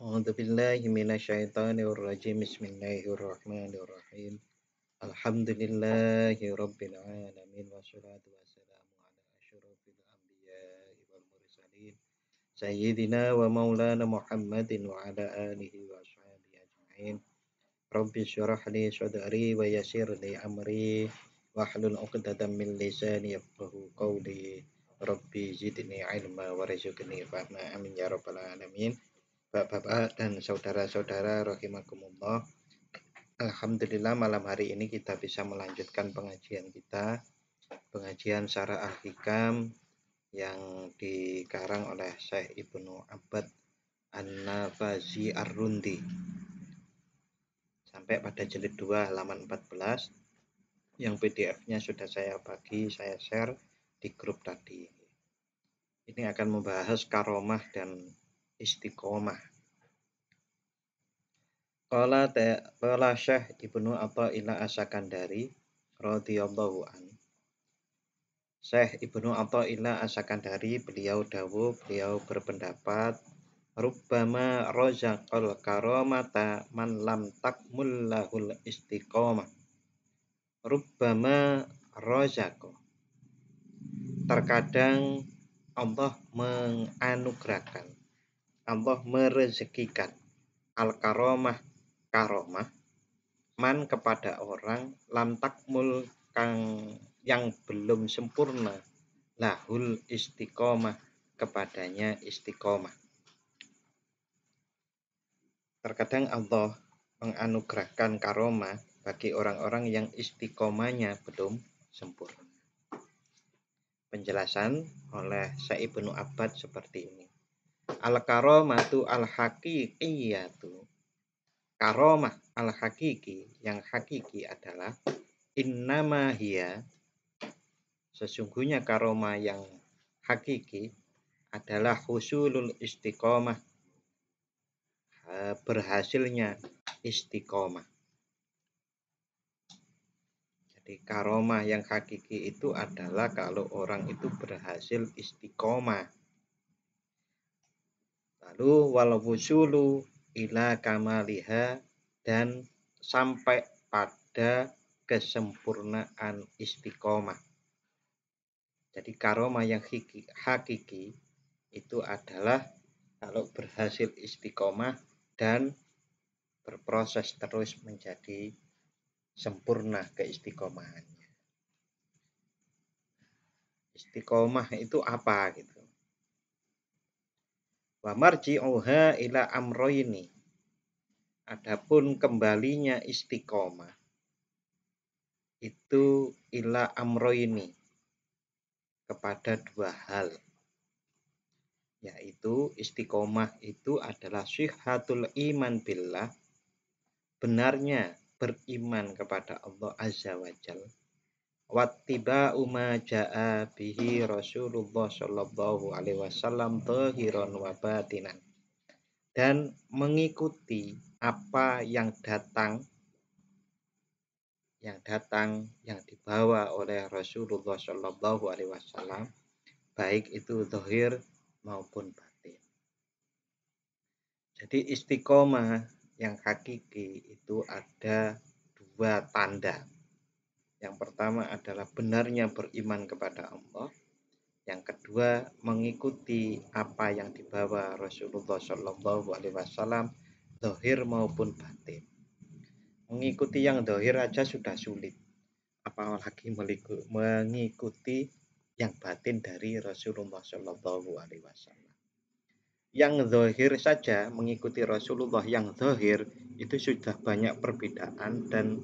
A'udzu billahi minasyaitonir rajim. Bismillahirrahmanirrahim. Alhamdulillahi rabbil alamin wassalatu wassalamu ala asyrofil anbiya'i wal mursalin sayyidina wa maulana Muhammadin wa ala alihi wa ashabihi ajmain. Rabbi syrah li sadri wa yassir li amri wahlul 'uqdatam min lisani yafqahu qawli. Rabbi zidni ilma warzuqni fahma amin ya rabbal alamin. Bapak-bapak dan saudara-saudara rahimakumullah. Alhamdulillah malam hari ini kita bisa melanjutkan pengajian kita. Pengajian Syarah Al-Hikam yang dikarang oleh Syekh Ibnu Abad An-Nafazi Ar-Rundi. Sampai pada jilid 2 halaman 14 yang PDF-nya sudah saya bagi, saya share di grup tadi. Ini akan membahas karomah dan istiqomah. Kala te kala Syekh Ibnu asakan dari radhiyallahu an. Syekh Ibnu asakan dari beliau Dawu beliau berpendapat rubbama razaqal karomata man lam takmul lahul istiqomah. Rubbama razaqo. Terkadang Allah menganugerahkan Allah merezekikan al-karomah karomah man kepada orang lam takmul kang yang belum sempurna lahul istiqomah kepadanya istiqomah terkadang Allah menganugerahkan karomah bagi orang-orang yang istiqomahnya belum sempurna penjelasan oleh Sa'ibnu Abad seperti ini al karomatu al hakiki yaitu karomah al hakiki yang hakiki adalah innama hiya sesungguhnya karoma yang hakiki adalah husulul istiqomah berhasilnya istiqomah jadi karomah yang hakiki itu adalah kalau orang itu berhasil istiqomah lalu wal wusulu ila kamaliha dan sampai pada kesempurnaan istiqomah. Jadi karoma yang hiki, hakiki itu adalah kalau berhasil istiqomah dan berproses terus menjadi sempurna keistiqomahannya. Istiqomah itu apa gitu? Wa marji'uha ila amroini. Adapun kembalinya istiqomah itu ila amroini kepada dua hal yaitu istiqomah itu adalah syihatul iman billah benarnya beriman kepada Allah Azza wa Jalla wattiba uma jaa bihi Rasulullah Shallallahu alaihi wasallam zahiran wa batinan dan mengikuti apa yang datang yang datang yang dibawa oleh Rasulullah Shallallahu alaihi wasallam baik itu zahir maupun batin. Jadi istiqomah yang hakiki itu ada dua tanda yang pertama adalah benarnya beriman kepada Allah. Yang kedua, mengikuti apa yang dibawa Rasulullah Shallallahu Alaihi Wasallam, dohir maupun batin. Mengikuti yang dohir aja sudah sulit, apalagi mengikuti yang batin dari Rasulullah Shallallahu Alaihi Wasallam. Yang dohir saja mengikuti Rasulullah yang dohir itu sudah banyak perbedaan dan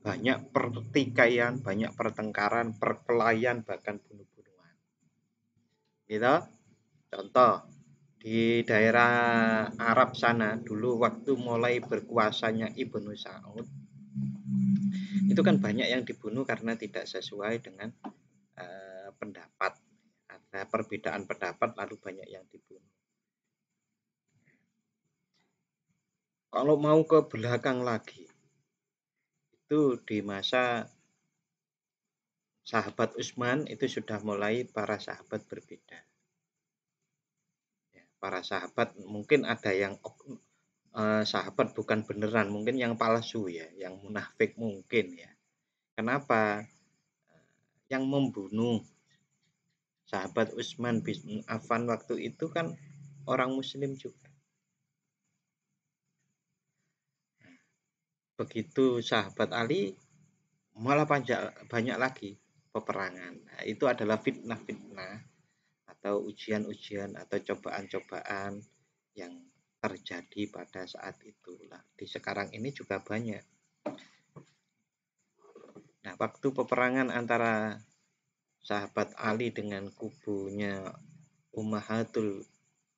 banyak pertikaian, banyak pertengkaran, perkelahian, bahkan bunuh-bunuhan. Gitu. Contoh, di daerah Arab sana dulu waktu mulai berkuasanya Ibnu Saud, itu kan banyak yang dibunuh karena tidak sesuai dengan uh, pendapat. Ada perbedaan pendapat lalu banyak yang dibunuh. Kalau mau ke belakang lagi, itu di masa sahabat Utsman itu sudah mulai para sahabat berbeda. Ya, para sahabat mungkin ada yang e, sahabat bukan beneran, mungkin yang palsu ya, yang munafik mungkin ya. Kenapa? E, yang membunuh sahabat Utsman bin Affan waktu itu kan orang muslim juga. begitu sahabat Ali malah panjang banyak lagi peperangan. Nah, itu adalah fitnah-fitnah atau ujian-ujian atau cobaan-cobaan yang terjadi pada saat itulah di sekarang ini juga banyak. Nah, waktu peperangan antara sahabat Ali dengan kubunya Ummahatul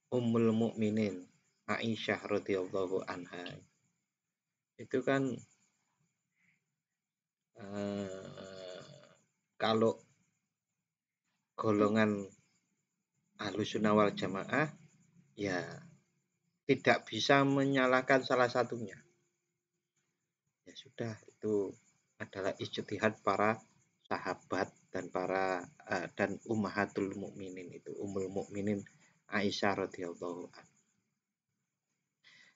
Ummul Mukminin Aisyah radhiyallahu anha itu kan uh, kalau golongan sunnah wal jamaah ya tidak bisa menyalahkan salah satunya ya sudah itu adalah ijtihad para sahabat dan para uh, dan ummahatul mukminin itu umul mukminin Aisyah radhiyallahu anha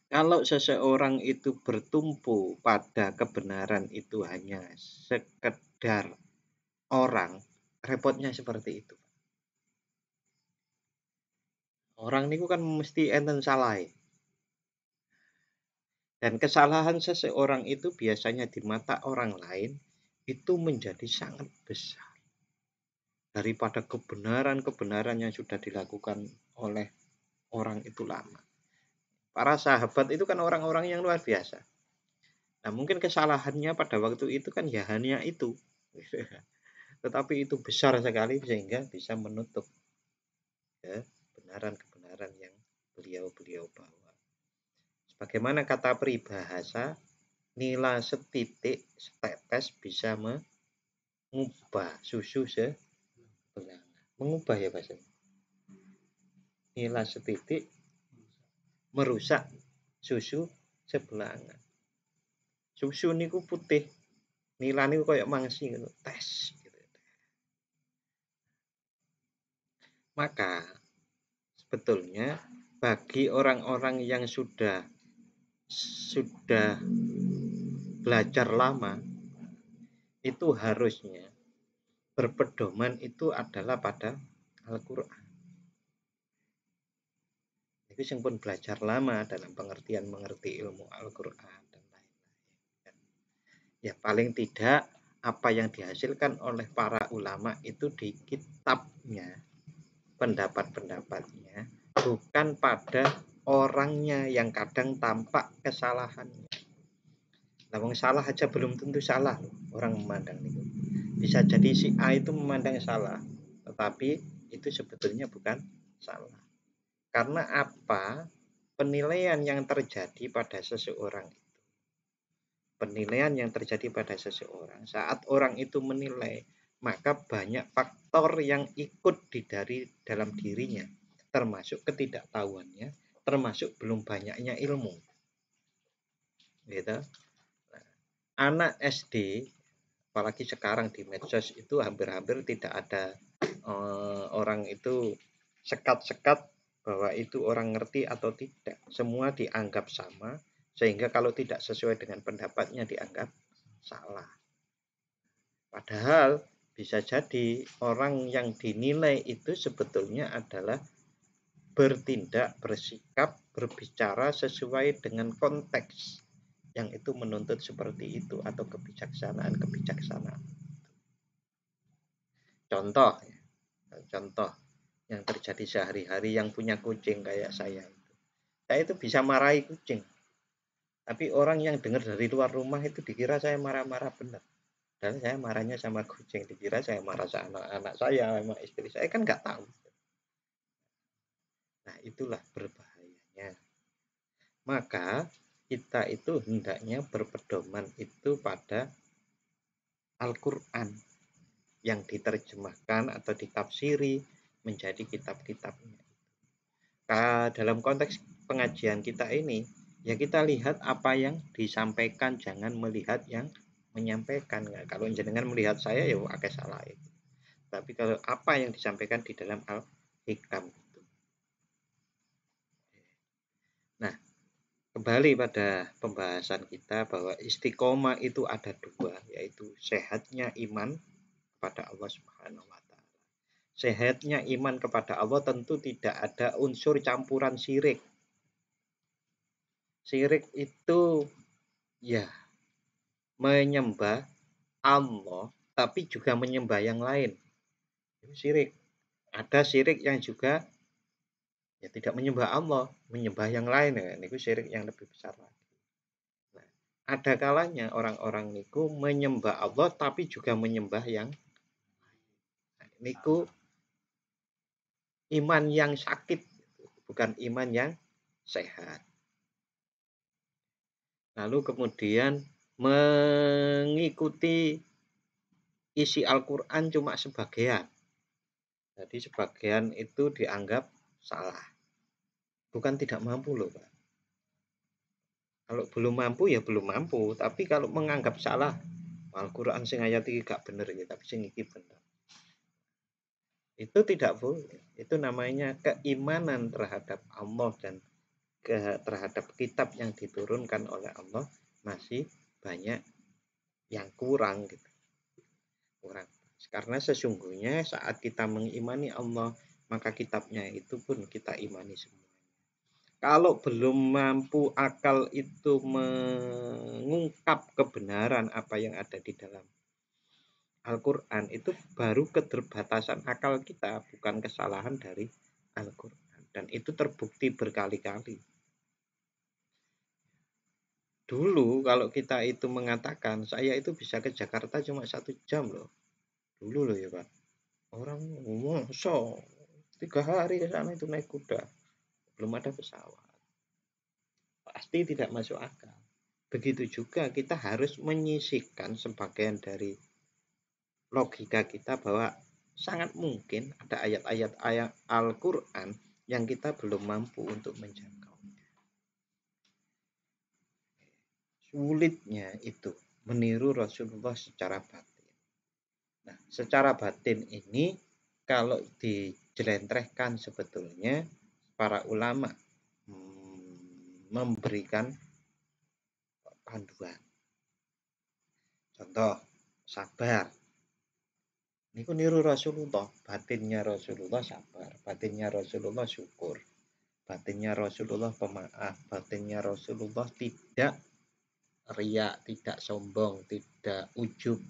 kalau seseorang itu bertumpu pada kebenaran itu hanya sekedar orang, repotnya seperti itu. Orang ini kan mesti enten salah. Dan kesalahan seseorang itu biasanya di mata orang lain itu menjadi sangat besar daripada kebenaran-kebenaran yang sudah dilakukan oleh orang itu lama. Para sahabat itu kan orang-orang yang luar biasa. Nah, mungkin kesalahannya pada waktu itu kan ya hanya itu. Tetapi itu besar sekali sehingga bisa menutup ya, kebenaran-kebenaran yang beliau-beliau bawa. Sebagaimana kata peribahasa, nila setitik setetes bisa mengubah susu sebelah. Mengubah ya bahasa. Nila setitik merusak susu sebelangan Susu niku putih. Nila niku koyo mangsi gitu, tes Maka sebetulnya bagi orang-orang yang sudah sudah belajar lama itu harusnya berpedoman itu adalah pada Al-Qur'an. Tapi sing pun belajar lama dalam pengertian mengerti ilmu Al-Qur'an dan lain-lain. Ya paling tidak apa yang dihasilkan oleh para ulama itu di kitabnya, pendapat-pendapatnya, bukan pada orangnya yang kadang tampak kesalahannya. Namun salah aja belum tentu salah loh orang memandang itu. Bisa jadi si A itu memandang salah, tetapi itu sebetulnya bukan salah. Karena apa penilaian yang terjadi pada seseorang itu. Penilaian yang terjadi pada seseorang. Saat orang itu menilai, maka banyak faktor yang ikut di dari dalam dirinya. Termasuk ketidaktahuannya, termasuk belum banyaknya ilmu. Gitu. Nah, anak SD, apalagi sekarang di medsos itu hampir-hampir tidak ada eh, orang itu sekat-sekat bahwa itu orang ngerti atau tidak. Semua dianggap sama, sehingga kalau tidak sesuai dengan pendapatnya dianggap salah. Padahal bisa jadi orang yang dinilai itu sebetulnya adalah bertindak, bersikap, berbicara sesuai dengan konteks yang itu menuntut seperti itu atau kebijaksanaan-kebijaksanaan. Contoh, ya. contoh yang terjadi sehari-hari yang punya kucing kayak saya itu. Saya itu bisa marahi kucing. Tapi orang yang dengar dari luar rumah itu dikira saya marah-marah benar. Dan saya marahnya sama kucing, dikira saya marah sama anak-anak saya, sama istri saya kan nggak tahu. Nah, itulah berbahayanya. Maka kita itu hendaknya berpedoman itu pada Al-Qur'an yang diterjemahkan atau ditafsiri menjadi kitab-kitabnya. Nah, dalam konteks pengajian kita ini, ya kita lihat apa yang disampaikan, jangan melihat yang menyampaikan. Nah, kalau jenengan melihat saya, ya agak salah. Itu. Tapi kalau apa yang disampaikan di dalam al-hikam itu. Nah, kembali pada pembahasan kita bahwa istiqomah itu ada dua, yaitu sehatnya iman kepada Allah Subhanahu wa sehatnya iman kepada Allah tentu tidak ada unsur campuran syirik. Syirik itu ya menyembah Allah tapi juga menyembah yang lain. Syirik. Ada syirik yang juga ya tidak menyembah Allah, menyembah yang lain ya. Nah, niku syirik yang lebih besar lagi. Nah, ada kalanya orang-orang niku menyembah Allah tapi juga menyembah yang nah, niku iman yang sakit, bukan iman yang sehat. Lalu kemudian mengikuti isi Al-Quran cuma sebagian. Jadi sebagian itu dianggap salah. Bukan tidak mampu loh Pak. Kalau belum mampu ya belum mampu. Tapi kalau menganggap salah, Al-Quran sing ayat ini gak bener ya, tapi sing ini bener. Itu tidak boleh. Itu namanya keimanan terhadap Allah dan ke, terhadap kitab yang diturunkan oleh Allah masih banyak yang kurang gitu. Kurang. Karena sesungguhnya saat kita mengimani Allah, maka kitabnya itu pun kita imani semua. Kalau belum mampu akal itu mengungkap kebenaran apa yang ada di dalam Al-Quran itu baru keterbatasan akal kita, bukan kesalahan dari Al-Quran. Dan itu terbukti berkali-kali. Dulu kalau kita itu mengatakan, saya itu bisa ke Jakarta cuma satu jam loh. Dulu loh ya Pak. Orang ngomong, so, tiga hari ke sana itu naik kuda. Belum ada pesawat. Pasti tidak masuk akal. Begitu juga kita harus menyisihkan sebagian dari logika kita bahwa sangat mungkin ada ayat-ayat ayat Al-Quran yang kita belum mampu untuk menjangkau. Sulitnya itu meniru Rasulullah secara batin. Nah, secara batin ini kalau dijelentrehkan sebetulnya para ulama hmm, memberikan panduan. Contoh, sabar. Niku niru Rasulullah, batinnya Rasulullah sabar, batinnya Rasulullah syukur, batinnya Rasulullah pemaaf, batinnya Rasulullah tidak riak, tidak sombong, tidak ujub.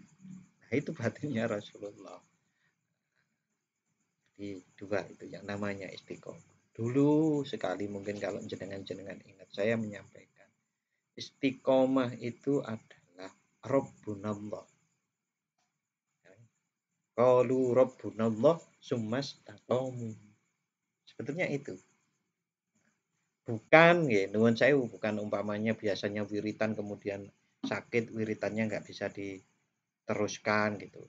Nah, itu batinnya Rasulullah. Jadi dua itu yang namanya istiqomah. Dulu sekali mungkin kalau jenengan-jenengan ingat saya menyampaikan istiqomah itu adalah Rabbunallah Qalu rabbunallah sumas takomu. Sebetulnya itu. Bukan, ya, nuan saya bukan umpamanya biasanya wiritan kemudian sakit wiritannya nggak bisa diteruskan gitu.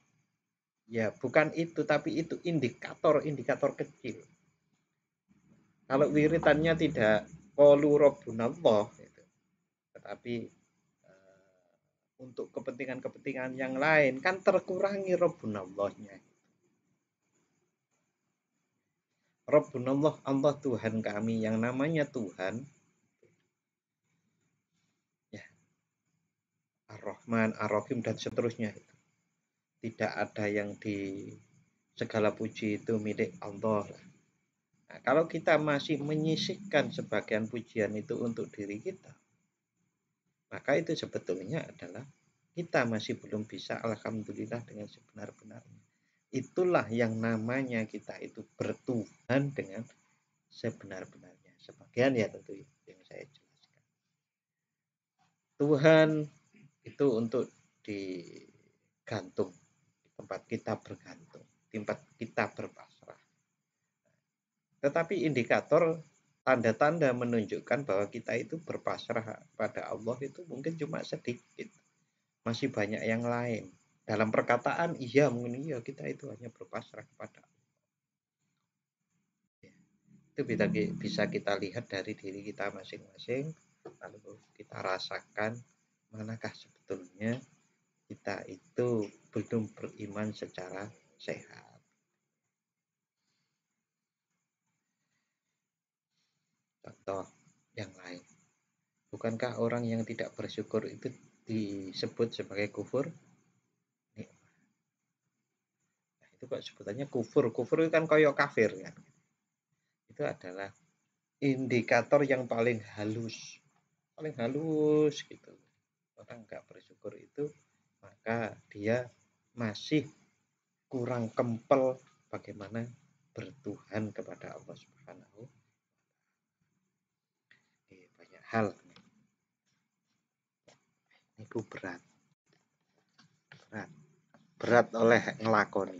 Ya bukan itu, tapi itu indikator-indikator kecil. Kalau wiritannya tidak qalu Robbunallah, gitu. tetapi untuk kepentingan-kepentingan yang lain kan terkurangi Rabbunallahnya Rabbunallah Allah Tuhan kami yang namanya Tuhan ya Ar-Rahman, Ar-Rahim dan seterusnya itu tidak ada yang di segala puji itu milik Allah nah, kalau kita masih menyisihkan sebagian pujian itu untuk diri kita maka itu sebetulnya adalah kita masih belum bisa alhamdulillah dengan sebenar-benarnya. Itulah yang namanya kita itu bertuhan dengan sebenar-benarnya. Sebagian ya tentu yang saya jelaskan. Tuhan itu untuk digantung di tempat kita bergantung, tempat kita berpasrah. Tetapi indikator tanda-tanda menunjukkan bahwa kita itu berpasrah pada Allah itu mungkin cuma sedikit. Masih banyak yang lain. Dalam perkataan iya mungkin iya kita itu hanya berpasrah kepada Allah. Itu bisa, bisa kita lihat dari diri kita masing-masing lalu kita rasakan manakah sebetulnya kita itu belum beriman secara sehat. faktor yang lain. Bukankah orang yang tidak bersyukur itu disebut sebagai kufur? Nah, itu kok sebutannya kufur. Kufur itu kan koyok kafir kan. Itu adalah indikator yang paling halus. Paling halus gitu. Orang nggak bersyukur itu maka dia masih kurang kempel bagaimana bertuhan kepada Allah Subhanahu hal niku berat berat berat oleh ngelakoni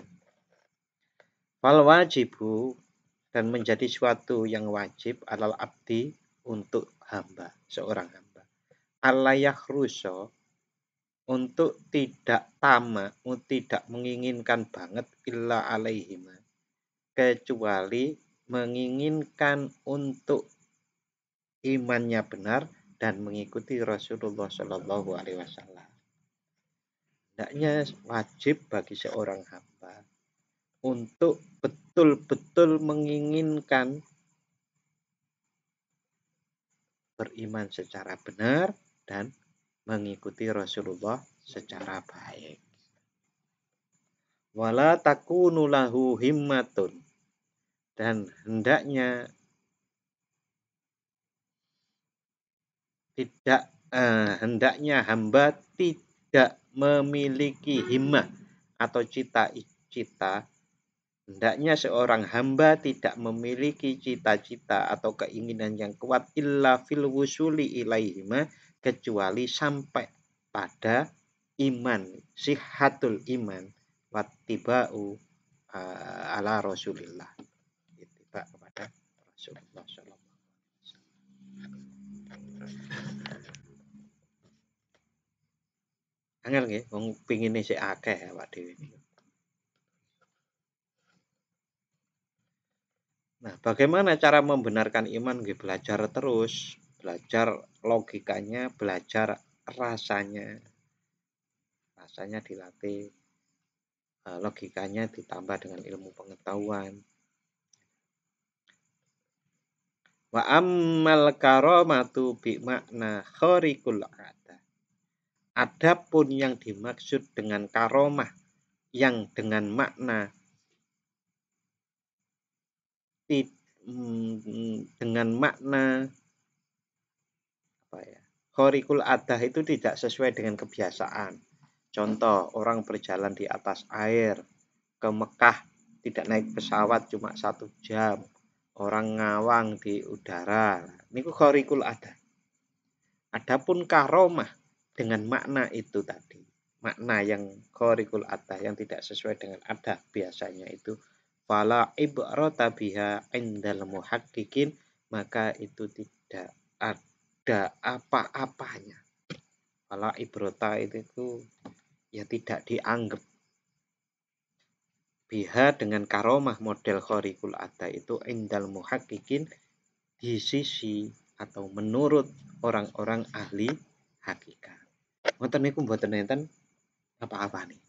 wal wajibu dan menjadi suatu yang wajib adalah abdi untuk hamba seorang hamba alayah ruso untuk tidak tama tidak menginginkan banget illa alaihima kecuali menginginkan untuk imannya benar dan mengikuti Rasulullah Shallallahu Alaihi Wasallam. Hendaknya wajib bagi seorang hamba untuk betul-betul menginginkan beriman secara benar dan mengikuti Rasulullah secara baik. Wala takunulahu himmatun dan hendaknya tidak eh, hendaknya hamba tidak memiliki himmah atau cita-cita hendaknya seorang hamba tidak memiliki cita-cita atau keinginan yang kuat illa fil wusuli ilaihima kecuali sampai pada iman sihatul iman wattiba'u ba'u eh, ala rasulillah ittiba kepada rasulullah Angel nggih, wong pingine sik akeh awak dhewe. Nah, bagaimana cara membenarkan iman? Nggih, belajar terus, belajar logikanya, belajar rasanya. Rasanya dilatih, eh, logikanya ditambah dengan ilmu pengetahuan. Wa ammal karomatu bi makna khariqul ada. Adapun yang dimaksud dengan karomah yang dengan makna mm, dengan makna apa ya? Khariqul ada itu tidak sesuai dengan kebiasaan. Contoh, orang berjalan di atas air ke Mekah tidak naik pesawat cuma satu jam orang ngawang di udara niku khorikul ada adapun karomah dengan makna itu tadi makna yang khorikul ada yang tidak sesuai dengan ada biasanya itu fala ibrata biha indal muhaqqiqin maka itu tidak ada apa-apanya fala ibrota itu ya tidak dianggap biha dengan karomah model khorikul ada itu indal muhakikin di sisi atau menurut orang-orang ahli hakikat. Ngoten niku buat enten apa-apa nih.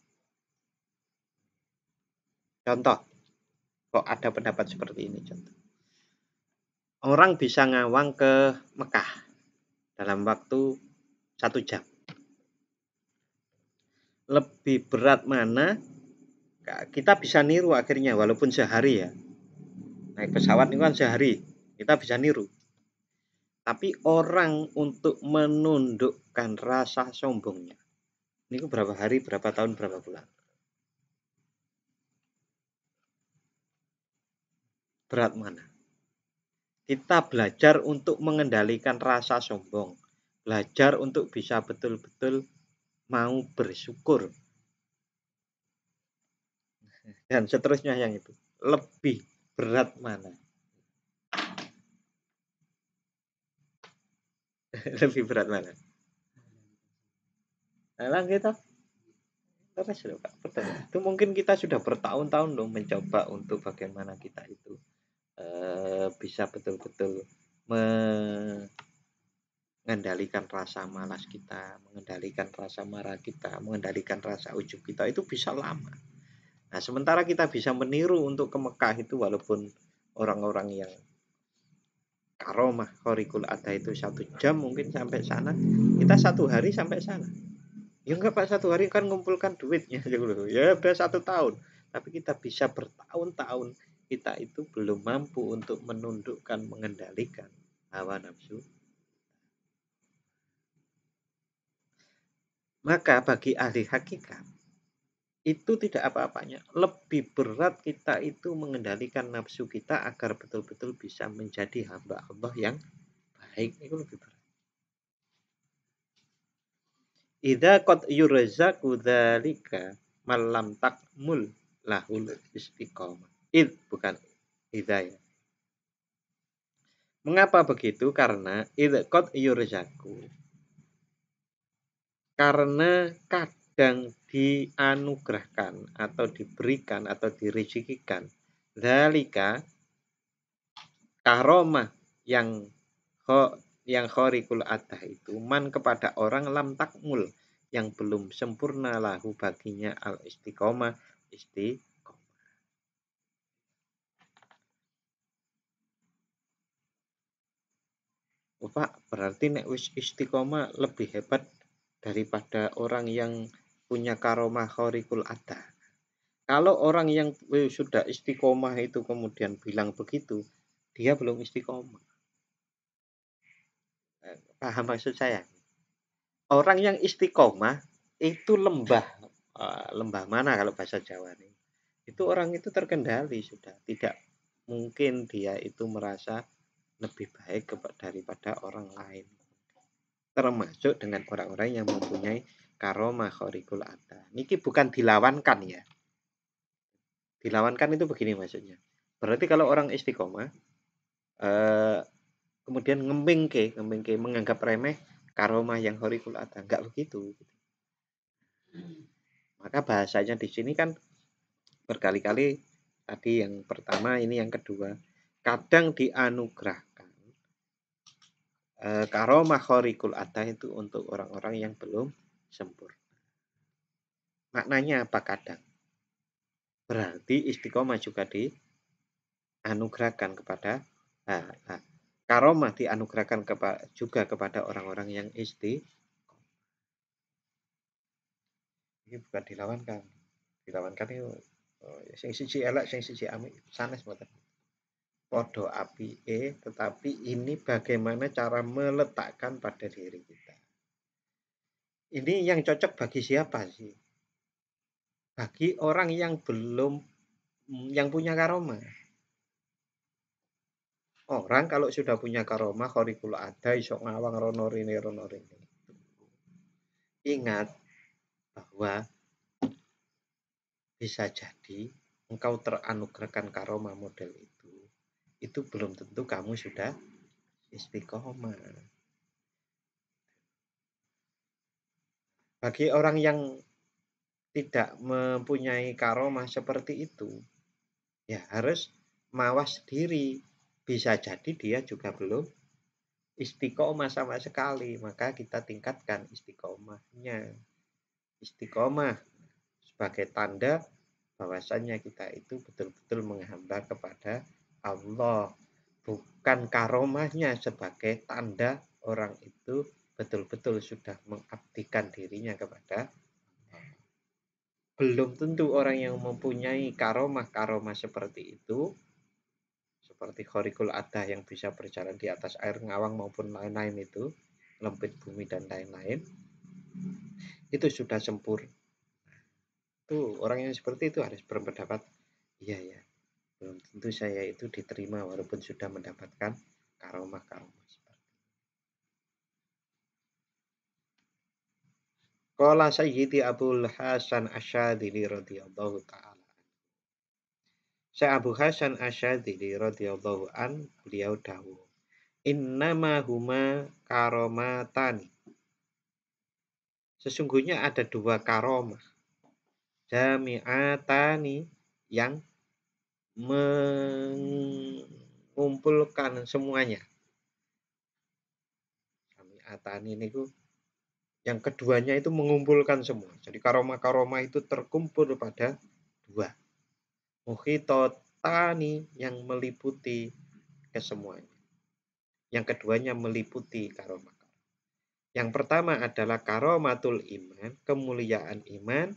Contoh, kok ada pendapat seperti ini contoh. Orang bisa ngawang ke Mekah dalam waktu satu jam. Lebih berat mana kita bisa niru akhirnya walaupun sehari ya naik pesawat itu kan sehari kita bisa niru tapi orang untuk menundukkan rasa sombongnya ini berapa hari berapa tahun berapa bulan berat mana kita belajar untuk mengendalikan rasa sombong belajar untuk bisa betul-betul mau bersyukur dan seterusnya yang itu lebih berat mana lebih berat mana nah, kita terus loh pak pertanyaan itu mungkin kita sudah bertahun-tahun loh mencoba untuk bagaimana kita itu eh, bisa betul-betul mengendalikan rasa malas kita mengendalikan rasa marah kita mengendalikan rasa ujub kita itu bisa lama Nah, sementara kita bisa meniru untuk ke Mekah itu walaupun orang-orang yang karomah korikul ada itu satu jam mungkin sampai sana kita satu hari sampai sana ya enggak pak satu hari kan ngumpulkan duitnya ya udah satu tahun tapi kita bisa bertahun-tahun kita itu belum mampu untuk menundukkan mengendalikan hawa nafsu maka bagi ahli hakikat itu tidak apa-apanya. Lebih berat kita itu mengendalikan nafsu kita agar betul-betul bisa menjadi hamba Allah yang baik. Itu lebih berat. Ida kot yurzaku dzalika malam takmul lahul istiqomah. Id bukan ida ya. Mengapa begitu? Karena id kot yurzaku. Karena kadang sedang dianugerahkan atau diberikan atau direzekikan. Dalika karomah yang ho, yang horikul adah itu man kepada orang lam takmul yang belum sempurna lahu baginya al istiqomah istiqomah. Pak, berarti nek wis istiqomah lebih hebat daripada orang yang punya karomah khorikul ada. Kalau orang yang eh, sudah istiqomah itu kemudian bilang begitu, dia belum istiqomah. Paham maksud saya? Orang yang istiqomah itu lembah. Eh, lembah mana kalau bahasa Jawa ini? Itu orang itu terkendali sudah. Tidak mungkin dia itu merasa lebih baik daripada orang lain termasuk dengan orang-orang yang mempunyai karoma khorikul ada. Niki bukan dilawankan ya. Dilawankan itu begini maksudnya. Berarti kalau orang istiqomah eh, kemudian ngembingke, ngembingke menganggap remeh karoma yang khorikul ada. Enggak begitu. Maka bahasanya di sini kan berkali-kali tadi yang pertama ini yang kedua kadang dianugerahkan e, karomah khorikul ada itu untuk orang-orang yang belum sempurna. Maknanya apa kadang? Berarti istiqomah juga dianugerahkan kepada ah, karomah dianugerahkan kepa, juga kepada orang-orang yang istiqomah. Ini bukan dilawankan. Dilawankan itu oh, yang siji elok yang siji amik sanes mboten. Podo api e, tetapi ini bagaimana cara meletakkan pada diri kita ini yang cocok bagi siapa sih? Bagi orang yang belum yang punya karoma. Orang kalau sudah punya karoma khorikul ada, iso ngawang ronorini, ronorini. Ingat bahwa bisa jadi engkau teranugerahkan karoma model itu. Itu belum tentu kamu sudah istiqomah. Bagi orang yang tidak mempunyai karomah seperti itu, ya harus mawas diri. Bisa jadi dia juga belum istiqomah sama sekali, maka kita tingkatkan istiqomahnya. Istiqomah sebagai tanda bahwasanya kita itu betul-betul menghamba kepada Allah, bukan karomahnya sebagai tanda orang itu betul-betul sudah mengabdikan dirinya kepada belum tentu orang yang mempunyai karomah-karomah seperti itu seperti horikul adah yang bisa berjalan di atas air ngawang maupun lain-lain itu lembit bumi dan lain-lain itu sudah sempur Tuh orang yang seperti itu harus berpendapat iya ya belum tentu saya itu diterima walaupun sudah mendapatkan karomah karomah Qala Sayyidi Abdul Hasan Asyadili radhiyallahu taala. Saya Abu Hasan Asyadili radhiyallahu an beliau dawuh, "Innama huma karomatani." Sesungguhnya ada dua karomah. Jami'atani yang mengumpulkan semuanya. Jami'atani ku yang keduanya itu mengumpulkan semua. Jadi karoma-karoma itu terkumpul pada dua. tani yang meliputi kesemuanya. Yang keduanya meliputi karoma. Yang pertama adalah karomatul iman, kemuliaan iman.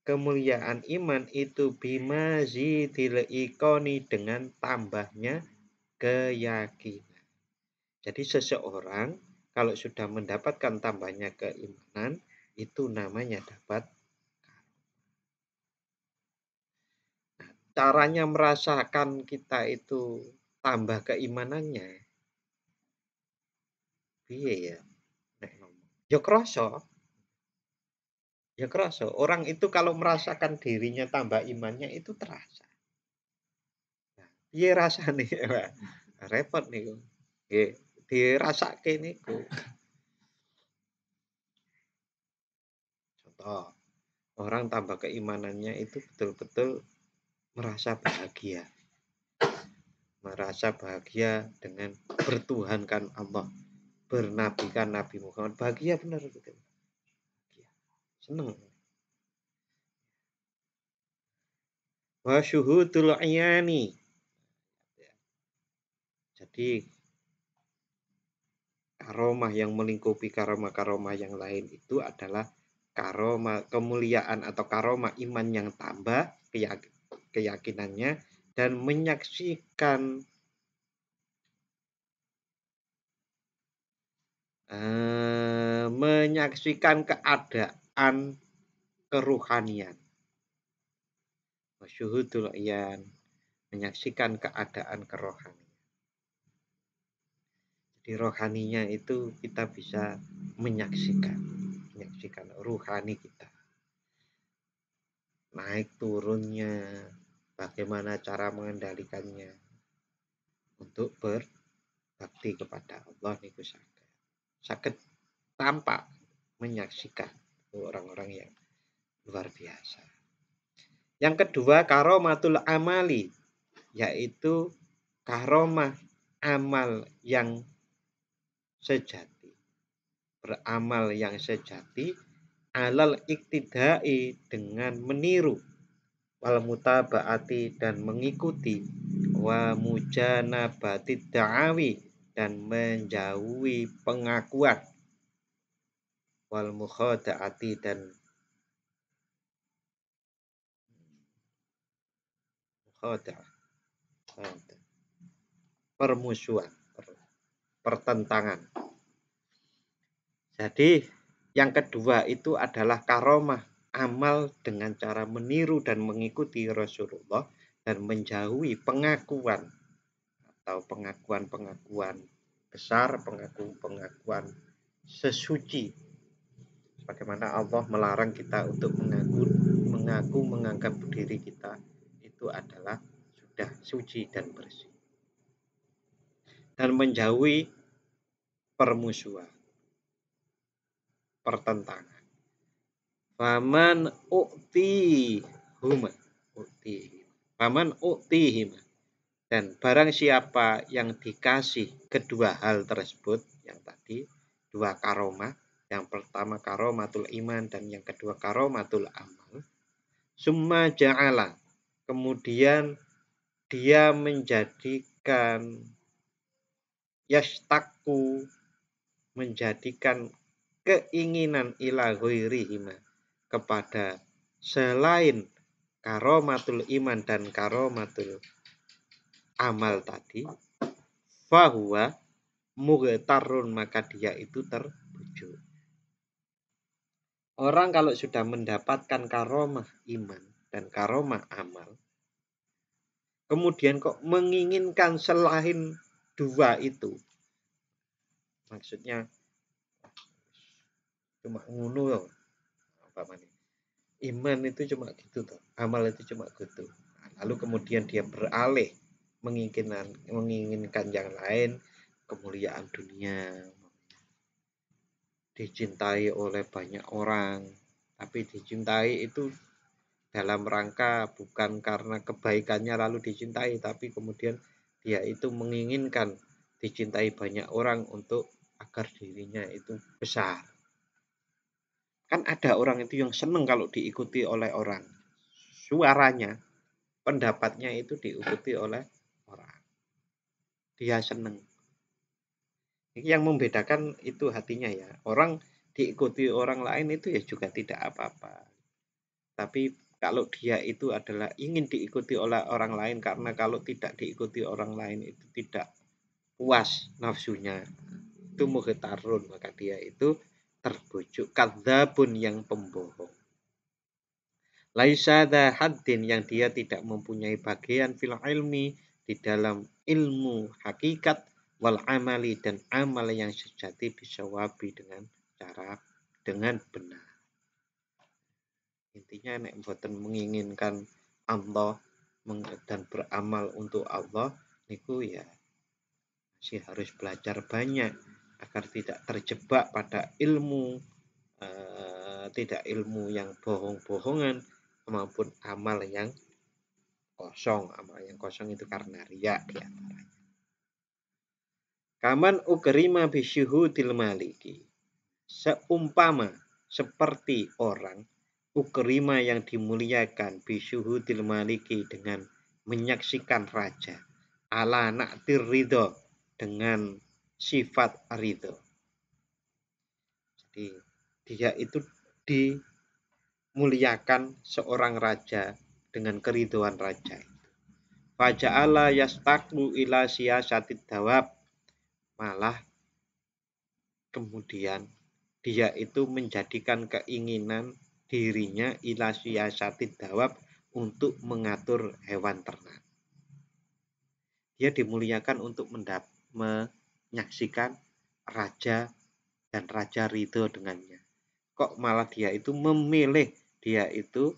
Kemuliaan iman itu bima zidil ikoni dengan tambahnya keyakinan. Jadi seseorang kalau sudah mendapatkan tambahnya keimanan, itu namanya dapat nah, Caranya merasakan kita itu tambah keimanannya. Iya ya. Ya kroso. Ya kroso. Orang itu kalau merasakan dirinya tambah imannya itu terasa. Iya rasa rasanya. Repot nih. Iya ini niku. Contoh, orang tambah keimanannya itu betul-betul merasa bahagia. Merasa bahagia dengan bertuhankan Allah, bernabikan Nabi Muhammad. Bahagia benar gitu. seneng. Senang. Wa syuhudul iyani. Jadi karomah yang melingkupi karomah-karomah yang lain itu adalah karomah kemuliaan atau karomah iman yang tambah keyakinannya dan menyaksikan eh, menyaksikan keadaan keruhanian masyhudul iyan menyaksikan keadaan kerohanian di rohaninya itu kita bisa menyaksikan menyaksikan ruhani kita naik turunnya bagaimana cara mengendalikannya untuk berbakti kepada Allah niku sakit sakit tampak menyaksikan orang-orang yang luar biasa yang kedua karomatul amali yaitu karomah amal yang sejati. Beramal yang sejati alal iktidai dengan meniru wal mutabaati dan mengikuti wa mujanabati da'awi dan menjauhi pengakuan wal mukhadaati dan mukhadah permusuhan pertentangan. Jadi yang kedua itu adalah karomah, amal dengan cara meniru dan mengikuti Rasulullah dan menjauhi pengakuan atau pengakuan-pengakuan besar, pengakuan-pengakuan sesuci. Bagaimana Allah melarang kita untuk mengaku, mengaku menganggap diri kita itu adalah sudah suci dan bersih dan menjauhi permusuhan pertentangan faman ukti huma ukti faman ukti hima dan barang siapa yang dikasih kedua hal tersebut yang tadi dua karoma, yang pertama karomatul iman dan yang kedua karomatul amal summa ja'ala kemudian dia menjadikan yastaku menjadikan keinginan ila ghairihima kepada selain karomatul iman dan karomatul amal tadi bahwa tarun maka dia itu terbujuk orang kalau sudah mendapatkan karomah iman dan karomah amal kemudian kok menginginkan selain dua itu maksudnya cuma ngunu apa iman itu cuma gitu toh amal itu cuma gitu lalu kemudian dia beralih menginginkan menginginkan yang lain kemuliaan dunia dicintai oleh banyak orang tapi dicintai itu dalam rangka bukan karena kebaikannya lalu dicintai tapi kemudian dia itu menginginkan dicintai banyak orang untuk agar dirinya itu besar. Kan ada orang itu yang seneng kalau diikuti oleh orang. Suaranya, pendapatnya itu diikuti oleh orang. Dia seneng. Yang membedakan itu hatinya ya. Orang diikuti orang lain itu ya juga tidak apa-apa. Tapi kalau dia itu adalah ingin diikuti oleh orang lain karena hmm. kalau tidak diikuti orang lain itu tidak puas nafsunya hmm. itu muhtarun maka dia itu terbujuk kadzabun yang pembohong laisa haddin yang dia tidak mempunyai bagian fil ilmi di dalam ilmu hakikat wal amali dan amal yang sejati bisa wabi dengan cara dengan benar intinya nek mboten menginginkan Allah dan beramal untuk Allah niku ya masih harus belajar banyak agar tidak terjebak pada ilmu e, tidak ilmu yang bohong-bohongan maupun amal yang kosong amal yang kosong itu karena ria ya kaman ukerima bisyuhu maliki seumpama seperti orang Ukrima yang dimuliakan bisyuhudil maliki dengan menyaksikan raja ala naktir ridho dengan sifat ridho jadi dia itu dimuliakan seorang raja dengan keriduan raja itu faja'ala yastaklu ila siyasatid dawab malah kemudian dia itu menjadikan keinginan dirinya ila syiyasatid dawab untuk mengatur hewan ternak. Dia dimuliakan untuk mendap menyaksikan raja dan raja ridho dengannya. Kok malah dia itu memilih, dia itu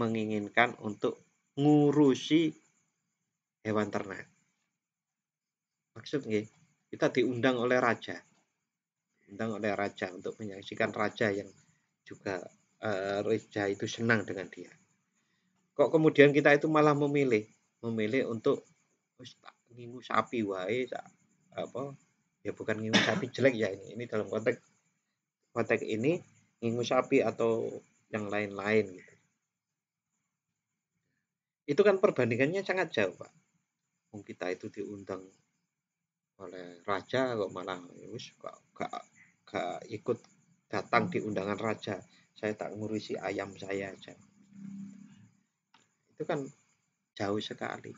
menginginkan untuk ngurusi hewan ternak. Maksudnya, kita diundang oleh raja. undang oleh raja untuk menyaksikan raja yang juga uh, itu senang dengan dia. Kok kemudian kita itu malah memilih, memilih untuk ngimu sapi wae apa ya bukan ngimu sapi jelek ya ini ini dalam konteks konteks ini ngimu sapi atau yang lain-lain gitu. Itu kan perbandingannya sangat jauh, Pak. Mungkin kita itu diundang oleh raja kok malah wis gak, gak, ikut datang di undangan raja saya tak ngurusi ayam saya aja itu kan jauh sekali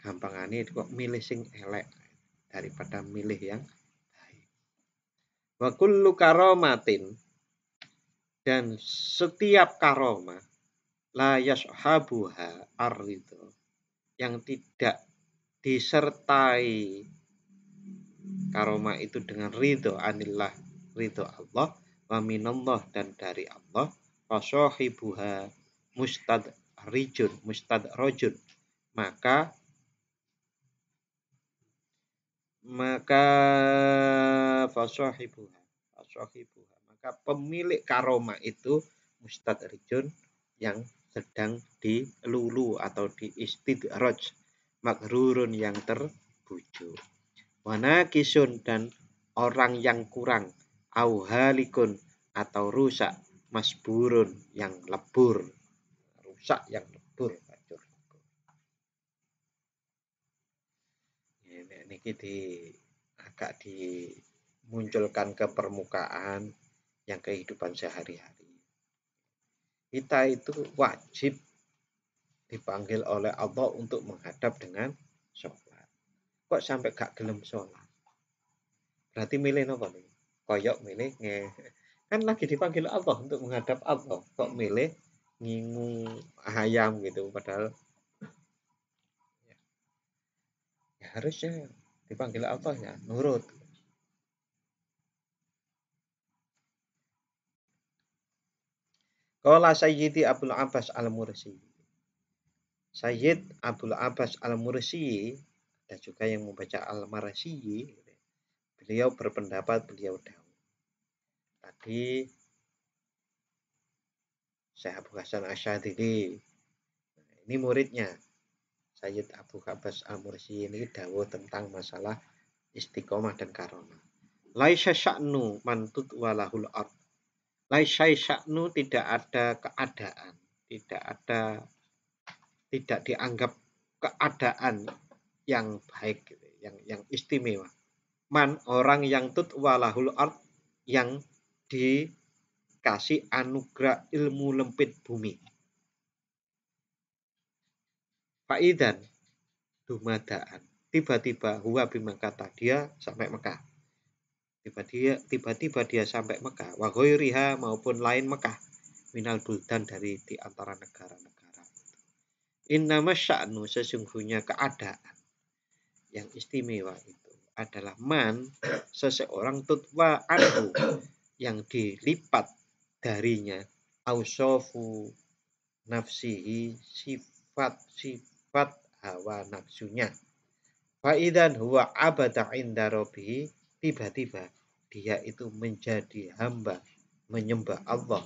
gampangannya kok milih sing elek daripada milih yang baik wa kullu karomatin dan setiap karoma la yashabuha arido yang tidak disertai karoma itu dengan ridho anillah ridho Allah wa minallah dan dari Allah fasohibuha mustad rijun mustad rojun maka maka fasohibuha fasohibuha maka pemilik karoma itu mustad rijun yang sedang dilulu atau diistidraj makrurun yang terbujuk wana kisun dan orang yang kurang auhalikun atau rusak masburun yang lebur rusak yang lebur hancur ini ini di agak dimunculkan ke permukaan yang kehidupan sehari-hari kita itu wajib dipanggil oleh Allah untuk menghadap dengan sholat kok sampai gak gelem sholat berarti milih apa nih koyok milih nge kan lagi dipanggil Allah untuk menghadap Allah kok milih ngingu ayam gitu padahal ya, harusnya dipanggil Allah ya nurut Kala Sayyidi Abdul Abbas Al-Mursi. Sayyid Abdul Abbas Al-Mursi, dan juga yang membaca Al-Marsi. Beliau berpendapat, beliau dah di Syekh Abu Hasan Asyadili. Nah, ini muridnya. Sayyid Abu Abbas Al-Mursi ini dawuh tentang masalah istiqomah dan karona. Laisya sya'nu mantut walahul ard. Laisya sya'nu tidak ada keadaan, tidak ada tidak dianggap keadaan yang baik, yang yang istimewa. Man orang yang tut walahul ard yang dikasih anugerah ilmu lempit bumi. Pak Idan, dumadaan. Tiba-tiba huwa bimangkata dia sampai Mekah. Tiba-tiba, tiba-tiba dia sampai Mekah. riha maupun lain Mekah. Minal buldan dari di antara negara-negara. Innama sya'nu sesungguhnya keadaan yang istimewa itu adalah man seseorang tutwa anhu yang dilipat darinya ausofu nafsihi sifat-sifat hawa nafsunya Faidan huwa abada inda robihi tiba-tiba dia itu menjadi hamba menyembah Allah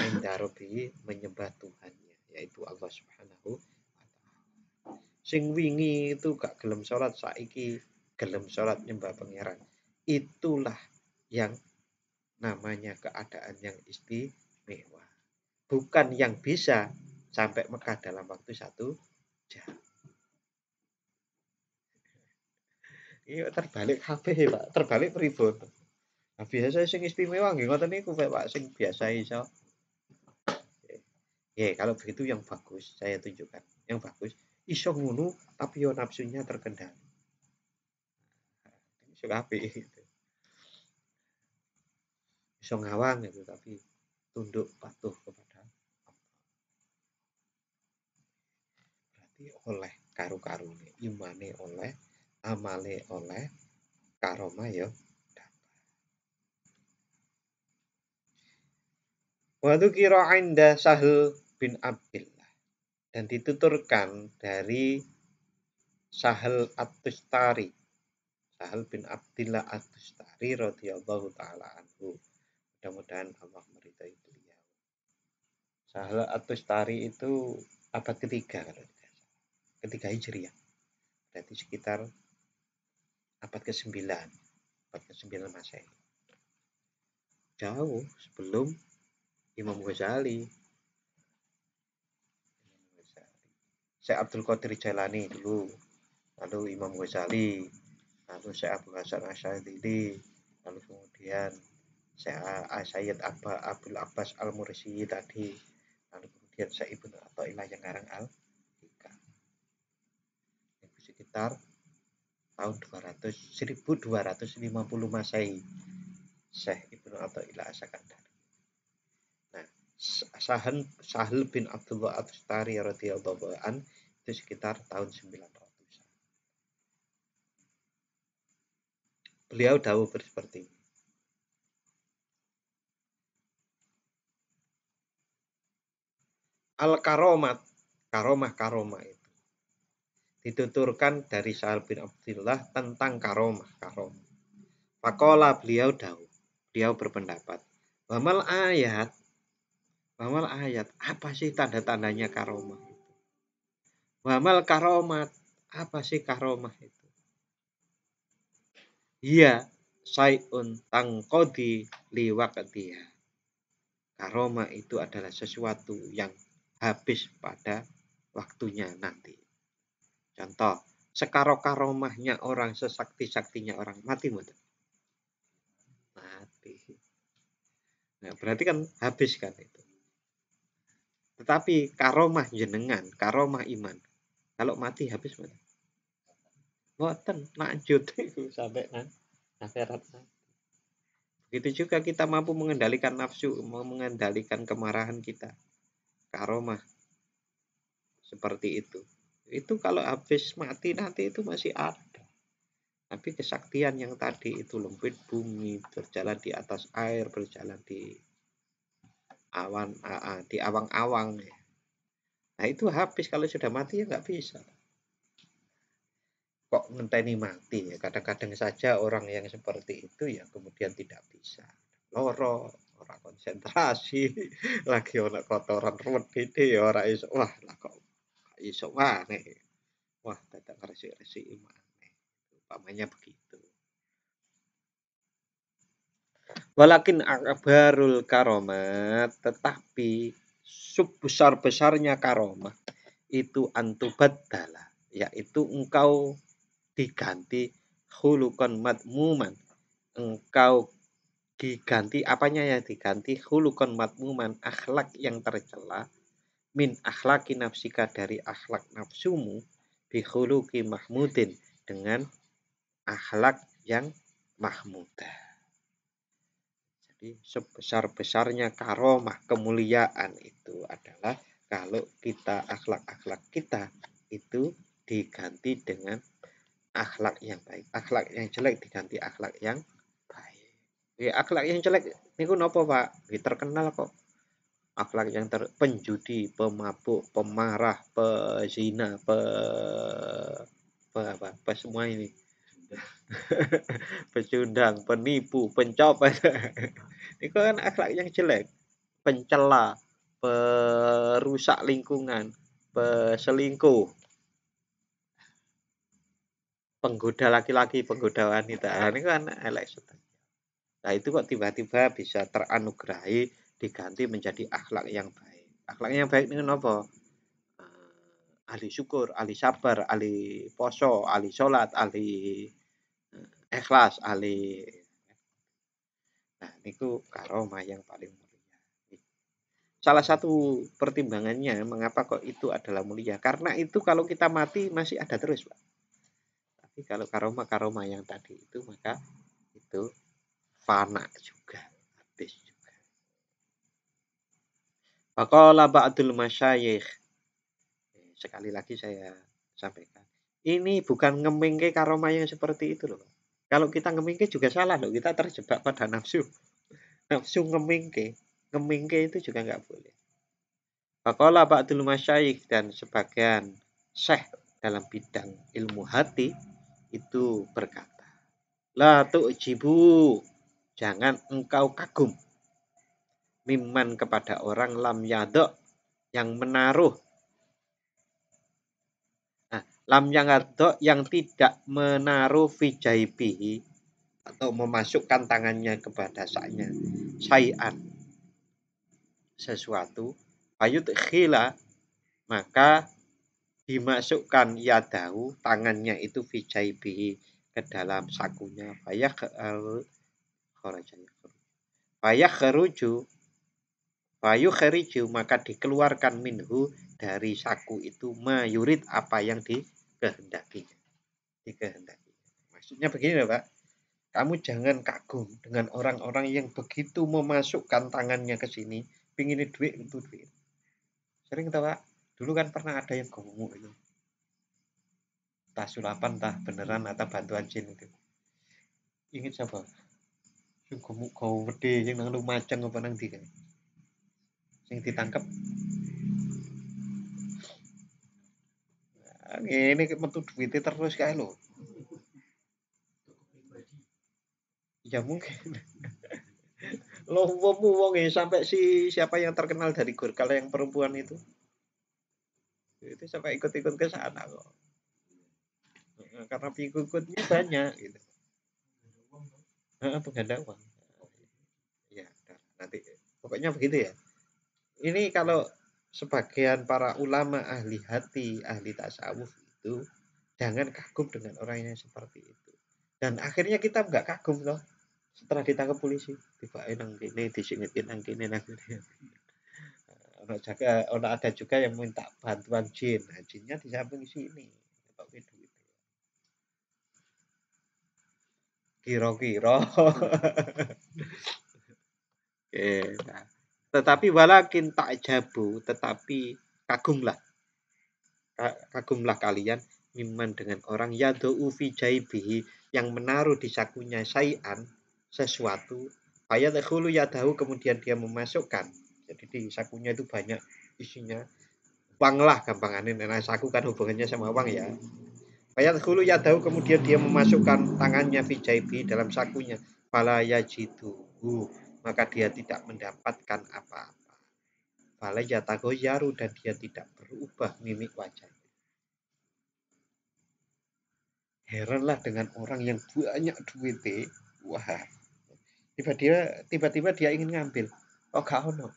inda robihi menyembah Tuhannya yaitu Allah Subhanahu sing wingi itu gak gelem sholat saiki gelem sholat nyembah pangeran itulah yang namanya keadaan yang istimewa. Bukan yang bisa sampai Mekah dalam waktu satu jam. Iya terbalik HP Pak, terbalik ribut. Nah, biasa sing istimewa nggih ngoten niku Pak sing biasa iso. Ya, kalau begitu yang bagus saya tunjukkan. Yang bagus iso ngono tapi yo nafsunya terkendali. Sudah apik bisa ngawang gitu tapi tunduk patuh kepada Allah berarti oleh karu karune imane oleh amale oleh karoma yo ya Wadu kira anda Sahal bin Abdillah dan dituturkan dari Sahal At-Tustari Sahal bin Abdillah At-Tustari radhiyallahu taala anhu mudah-mudahan Allah meridai beliau Sahla Atustari itu abad ketiga kalau tidak salah ketiga hijriah berarti sekitar abad ke-9 abad ke-9 Masehi jauh sebelum Imam Ghazali saya Abdul Qadir Jailani dulu, lalu Imam Ghazali, lalu saya Abdul Hasan Asyadili, lalu kemudian saya ah, Sayyid Abba Abdul Abbas Al-Mursi tadi lalu kemudian saya Ibnu ilah yang ngarang al hikam itu sekitar tahun 200 1250 Masehi Syekh Ibnu asalkan Asakandari nah Sahan Sahal bin Abdullah at radhiyallahu an itu sekitar tahun 900 beliau dahulu seperti ini al karomat karomah karomah itu dituturkan dari Sa'al bin Abdullah tentang karomah karomah Pakola beliau dahu beliau berpendapat Bamal ayat Bamal ayat apa sih tanda-tandanya karomah itu Bamal karomat apa sih karomah itu iya sayun tangkodi liwak dia itu adalah sesuatu yang habis pada waktunya nanti. Contoh, sekarokaromahnya orang, sesakti-saktinya orang, mati mboten? Mati. Nah, berarti kan habis kan itu. Tetapi karomah jenengan, karomah iman, kalau mati habis mboten? Boten, lanjut sampai kan akhirat Begitu juga kita mampu mengendalikan nafsu, mengendalikan kemarahan kita, karomah seperti itu itu kalau habis mati nanti itu masih ada tapi kesaktian yang tadi itu lembut bumi berjalan di atas air berjalan di awan di awang-awang nah itu habis kalau sudah mati ya nggak bisa kok ini mati ya kadang-kadang saja orang yang seperti itu ya kemudian tidak bisa lorok orang konsentrasi lagi ana kotoran wedhite ya orang iso wah lah kok iso nih wah dadak resi resi mana? umpamanya begitu walakin akbarul karomah tetapi besar besarnya karomah itu antubat dala yaitu engkau diganti hulukan matmuman engkau diganti apanya ya diganti hulukon matmuman akhlak yang tercela min akhlaki nafsika dari akhlak nafsumu bihuluki mahmudin dengan akhlak yang mahmudah jadi sebesar-besarnya karomah kemuliaan itu adalah kalau kita akhlak-akhlak kita itu diganti dengan akhlak yang baik akhlak yang jelek diganti akhlak yang Ya, akhlak yang jelek niku nopo Pak? Ya, terkenal kok. Akhlak yang ter penjudi, pemabuk, pemarah, pezina, pe pe apa? Pe semua ini. pecundang, penipu, pencopet. niku kan akhlak yang jelek. Pencela, perusak lingkungan, peselingkuh penggoda laki-laki, penggoda wanita. Ini kan elek sudah. Nah itu kok tiba-tiba bisa teranugerahi diganti menjadi akhlak yang baik. Akhlak yang baik ini apa? Eh, ahli syukur, ahli sabar, ahli poso, ahli sholat, ahli eh, ikhlas, ahli eh. Nah, ini tuh karomah yang paling mulia. Salah satu pertimbangannya mengapa kok itu adalah mulia karena itu kalau kita mati masih ada terus, Pak. Tapi kalau karomah karomah yang tadi itu maka itu fana juga habis juga Faqala ba'dul masyayikh sekali lagi saya sampaikan ini bukan ngemingke karomah yang seperti itu loh kalau kita ngemingke juga salah loh kita terjebak pada nafsu nafsu ngemingke ngemingke itu juga nggak boleh Faqala ba'dul masyayikh dan sebagian syekh dalam bidang ilmu hati itu berkata lah tuh cibu Jangan engkau kagum. Miman kepada orang lam yadok yang menaruh. Nah, lam yadok yang tidak menaruh fijaibihi atau memasukkan tangannya kepada saknya. Sayan. Sesuatu. payut khila. Maka dimasukkan yadahu tangannya itu fijaibihi ke dalam sakunya. ke kharaja yakhruju. payuh Fayukhriju maka dikeluarkan minhu dari saku itu mayurid apa yang dikehendaki. dikehendaki. Maksudnya begini loh, Pak. Kamu jangan kagum dengan orang-orang yang begitu memasukkan tangannya ke sini, pingin duit untuk duit. Sering tahu, Pak. Dulu kan pernah ada yang gomong itu. Entah sulapan, entah beneran, atau bantuan jin itu. Ingin siapa? sing kau kau yang sing nang Lumajang apa nang ndi yang sing ini ngene ini metu terus kayak lo ya mungkin mau wong wong e, sampai si siapa yang terkenal dari Gurkala yang perempuan itu itu sampai ikut-ikut ke sana kok karena pengikutnya banyak gitu pengganda uang ya nanti pokoknya begitu ya ini kalau sebagian para ulama ahli hati ahli tasawuf itu jangan kagum dengan orang yang seperti itu dan akhirnya kita nggak kagum loh setelah ditangkap polisi tiba nang gini disingitin nang gini nang gini orang jaga orang ada juga yang minta bantuan jin nah, jinnya di samping sini kira-kira oke nah. tetapi walakin tak jabu tetapi kagumlah kagumlah kalian miman dengan orang yadu'u fi jaibihi yang menaruh di sakunya sayan sesuatu ayat hulu yadahu kemudian dia memasukkan jadi di sakunya itu banyak isinya uang lah aneh. nah saku kan hubungannya sama uang ya Bayat hulu ya tahu kemudian dia memasukkan tangannya fijaibi dalam sakunya. Fala yajiduhu. Maka dia tidak mendapatkan apa-apa. Fala yatagoyaru dan dia tidak berubah mimik wajahnya. Heranlah dengan orang yang banyak duit Wah. Tiba-tiba tiba-tiba dia ingin ngambil. Oh gak ono.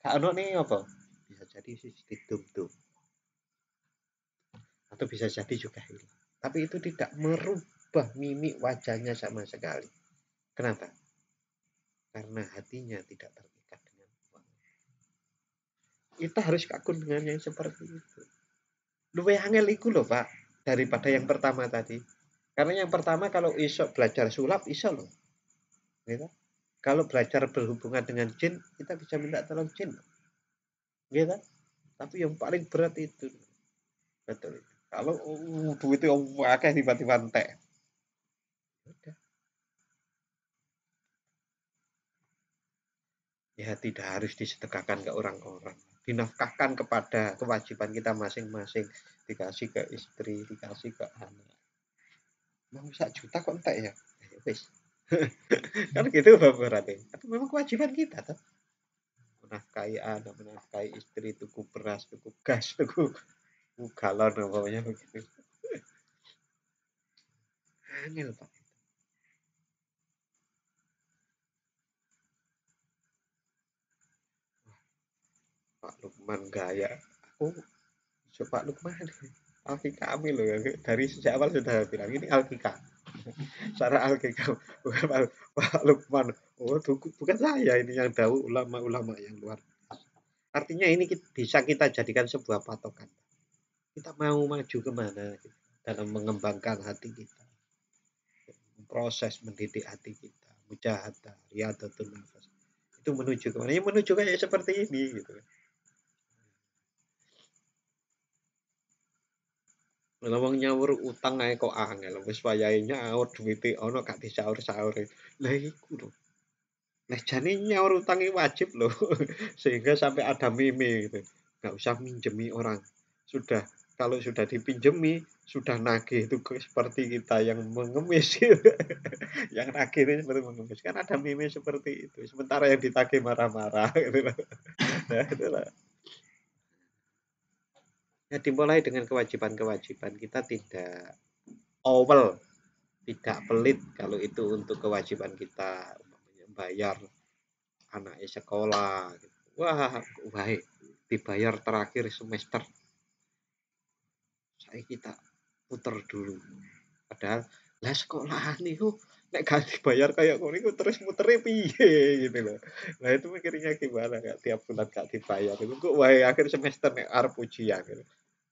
Gak ono nih apa? Bisa jadi dum-dum. Atau bisa jadi juga hilang. Tapi itu tidak merubah mimik wajahnya sama sekali. Kenapa? Karena hatinya tidak terikat dengan uang. Kita harus kagum dengan yang seperti itu. Luwe angel iku loh Pak, daripada yang pertama tadi. Karena yang pertama kalau iso belajar sulap iso loh. Iya gitu? Kalau belajar berhubungan dengan jin, kita bisa minta tolong jin. Gitu? Tapi yang paling berat itu betul kalau uh, itu pakai tiba-tiba entek ya tidak harus disedekahkan ke orang-orang dinafkahkan kepada kewajiban kita masing-masing dikasih ke istri dikasih ke anak mau sak juta kok entek ya eh, wis kan gitu berarti tapi memang kewajiban kita tuh menafkahi anak menafkahi istri tuku beras tuku gas tuku galon umpamanya begitu aneh pak Pak Lukman gaya aku coba Pak Lukman Alki kami loh ya. dari sejak awal sudah bilang ini Alkika cara Alkika bukan Pak, Pak Lukman oh bukan saya ini yang tahu ulama-ulama yang luar artinya ini bisa kita jadikan sebuah patokan kita mau maju kemana gitu, dalam mengembangkan hati kita proses mendidik hati kita mujahadah riyadatul nafas itu menuju kemana ya menuju kayak seperti ini gitu Ngomong nyawur utang ae kok angel, wis wayahe nyaur duwite ana gak disaur-saur. Lah iku lho. Nah jane nyawur utang wajib loh. Sehingga sampai ada meme gitu. Gak usah minjemi orang. Sudah kalau sudah dipinjemi sudah nagih itu seperti kita yang mengemis yang nagih itu seperti mengemis kan ada meme seperti itu sementara yang ditagih marah-marah gitu Nah, gitu Ya, dimulai dengan kewajiban-kewajiban kita tidak awal tidak pelit kalau itu untuk kewajiban kita bayar anaknya sekolah gitu. wah baik dibayar terakhir semester kita puter dulu padahal lah nih itu nek gak dibayar kayak ngono iku terus muter piye gitu loh. Nah itu mikirnya gimana gak tiap bulan gak dibayar itu kok wae akhir semester nek arep ujian gitu.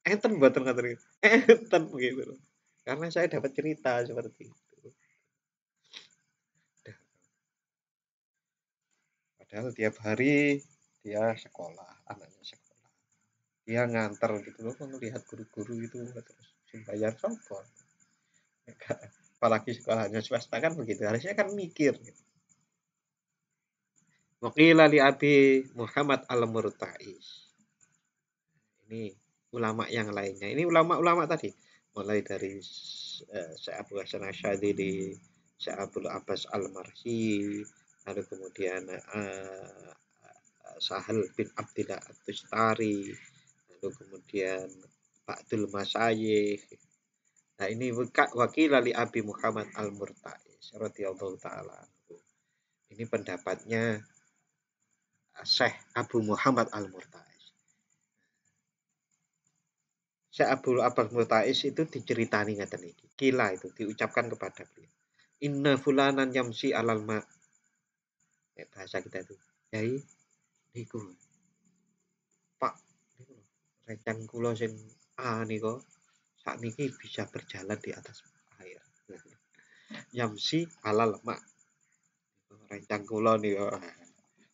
Enten buat ngaten enten gitu loh. Karena saya dapat cerita seperti itu. Padahal tiap hari dia sekolah, anaknya sekolah dia nganter gitu loh melihat guru-guru itu terus bayar sopo ya kan? apalagi sekolahnya swasta kan begitu harusnya kan mikir gitu. li Abi Muhammad al-Murtais. Ini ulama yang lainnya. Ini ulama-ulama tadi. Mulai dari uh, Syekh Abu Hasan Ashadi, Syekh Abdul Abbas al Marhi, lalu kemudian eh, Sahal bin Abdillah at lalu kemudian Ba'dul Masayih. Nah ini wakil Ali Abi Muhammad Al Murtais radhiyallahu taala. Ini pendapatnya eh, Syekh Abu Muhammad Al Murtais. Syekh Abu Abbas Murtais itu diceritani ngaten iki. Kila itu diucapkan kepada beliau. Inna fulanan yamsi alal ma. bahasa kita itu. Yai ikut rekan kulo sing A saat niki bisa berjalan di atas air. Yamsi ala lemak. Rekan kulo niko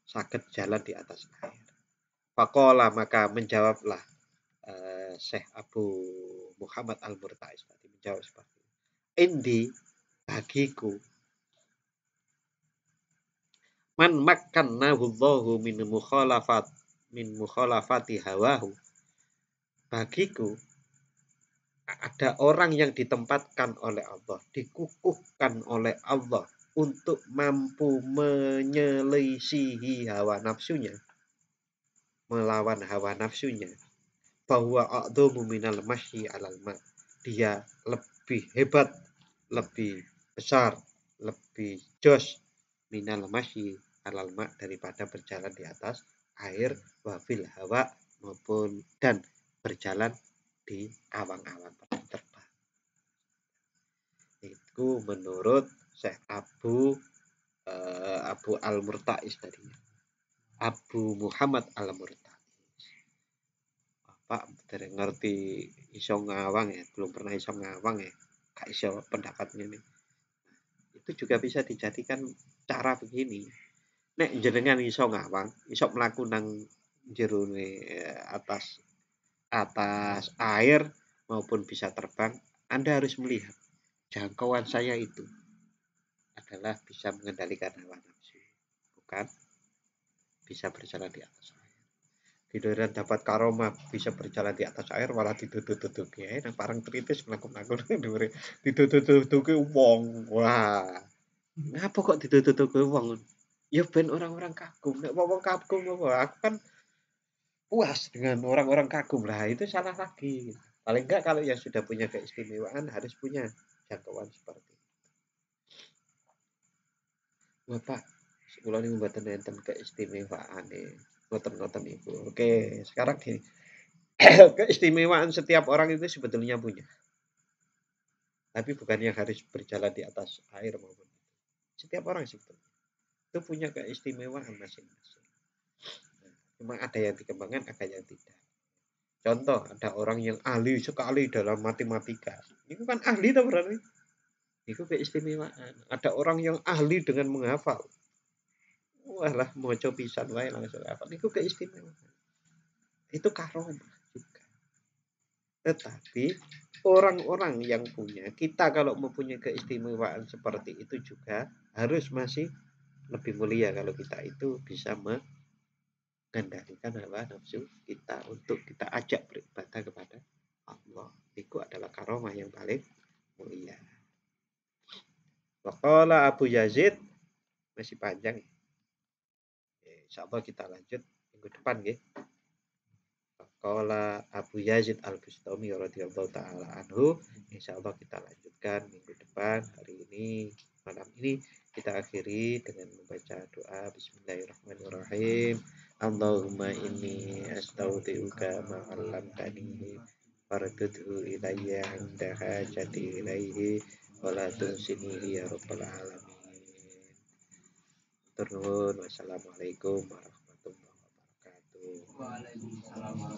sakit jalan di atas air. Pakola maka menjawablah seh Syekh Abu Muhammad Al Murtais berarti menjawab seperti ini Indi bagiku man makkannahullahu min mukhalafat min mukhalafati hawahu bagiku ada orang yang ditempatkan oleh Allah, dikukuhkan oleh Allah untuk mampu menyelisihi hawa nafsunya, melawan hawa nafsunya, bahwa a'dhamu minal masyi alal ma. Dia lebih hebat, lebih besar, lebih jos minal masyi alal ma daripada berjalan di atas air wafil hawa maupun dan berjalan di awang-awang terbang. Itu menurut Syekh Abu eh, Abu Al Murtais tadinya. Abu Muhammad Al Murtais. Pak dari ngerti iso ngawang ya, belum pernah iso ngawang ya. Kak iso pendapatnya nih. Itu juga bisa dijadikan cara begini. Nek jenengan iso ngawang, iso melakukan nang eh, atas atas air maupun bisa terbang, Anda harus melihat jangkauan saya itu adalah bisa mengendalikan hawa nafsu, bukan bisa berjalan di atas air. Tiduran dapat karoma bisa berjalan di atas air malah ditutup-tutup ya, yang eh, parang kritis melakukan dure ditutup-tutup wong. Wah. Ngapa kok ditutup-tutup wong? Ya ben orang-orang kagum, nggak mau kagum apa aku kan puas dengan orang-orang kagum lah itu salah lagi paling enggak kalau yang sudah punya keistimewaan harus punya jangkauan seperti itu bapak sekolah ini membuat keistimewaan nih nonton-nonton ibu oke sekarang gini keistimewaan setiap orang itu sebetulnya punya tapi bukan yang harus berjalan di atas air maupun Setiap orang sebetulnya itu punya keistimewaan masing-masing memang ada yang dikembangkan ada yang tidak contoh ada orang yang ahli sekali dalam matematika itu kan ahli tuh berarti itu keistimewaan ada orang yang ahli dengan menghafal wah lah mau coba wae langsung hafal itu keistimewaan itu karomah juga tetapi orang-orang yang punya kita kalau mempunyai keistimewaan seperti itu juga harus masih lebih mulia kalau kita itu bisa me kendalikan hawa nafsu kita untuk kita ajak beribadah kepada Allah. Itu adalah karomah yang paling mulia. Waqala Abu Yazid masih panjang. Insya Allah kita lanjut minggu depan, ya. Kola Abu Yazid Al-Bustami radhiyallahu taala anhu. Insya Allah kita lanjutkan minggu depan. Hari ini malam ini kita akhiri dengan membaca doa Bismillahirrahmanirrahim. Allahumma inni astaudhi'uka ma'alam 'allamtani fardudhu ilayya 'inda hajati ilaihi wa tunsinihi ya rabbal alamin. Turun wassalamualaikum warahmatullahi wabarakatuh. Waalaikumsalam.